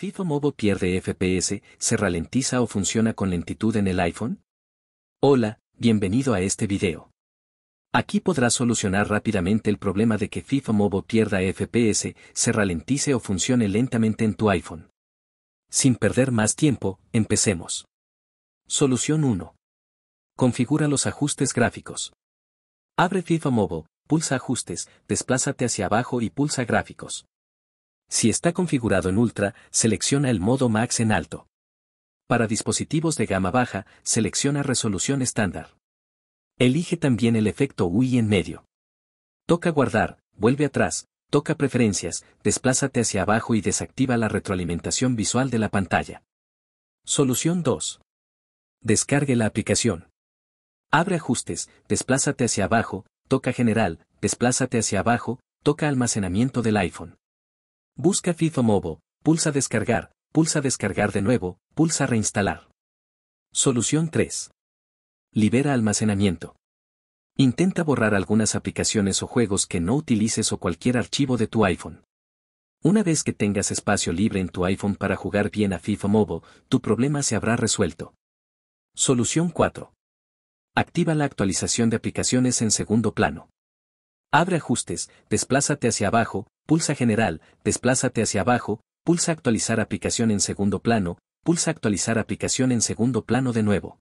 FIFA Mobo pierde FPS, se ralentiza o funciona con lentitud en el iPhone? Hola, bienvenido a este video. Aquí podrás solucionar rápidamente el problema de que FIFA Mobo pierda FPS, se ralentice o funcione lentamente en tu iPhone. Sin perder más tiempo, empecemos. Solución 1. Configura los ajustes gráficos. Abre FIFA Mobile, pulsa Ajustes, desplázate hacia abajo y pulsa Gráficos. Si está configurado en Ultra, selecciona el modo Max en alto. Para dispositivos de gama baja, selecciona resolución estándar. Elige también el efecto UI en medio. Toca guardar, vuelve atrás, toca preferencias, desplázate hacia abajo y desactiva la retroalimentación visual de la pantalla. Solución 2. Descargue la aplicación. Abre ajustes, desplázate hacia abajo, toca general, desplázate hacia abajo, toca almacenamiento del iPhone. Busca FIFA Mobile, pulsa descargar, pulsa descargar de nuevo, pulsa reinstalar. Solución 3. Libera almacenamiento. Intenta borrar algunas aplicaciones o juegos que no utilices o cualquier archivo de tu iPhone. Una vez que tengas espacio libre en tu iPhone para jugar bien a FIFA Mobile, tu problema se habrá resuelto. Solución 4. Activa la actualización de aplicaciones en segundo plano. Abre ajustes, desplázate hacia abajo, pulsa general, desplázate hacia abajo, pulsa actualizar aplicación en segundo plano, pulsa actualizar aplicación en segundo plano de nuevo.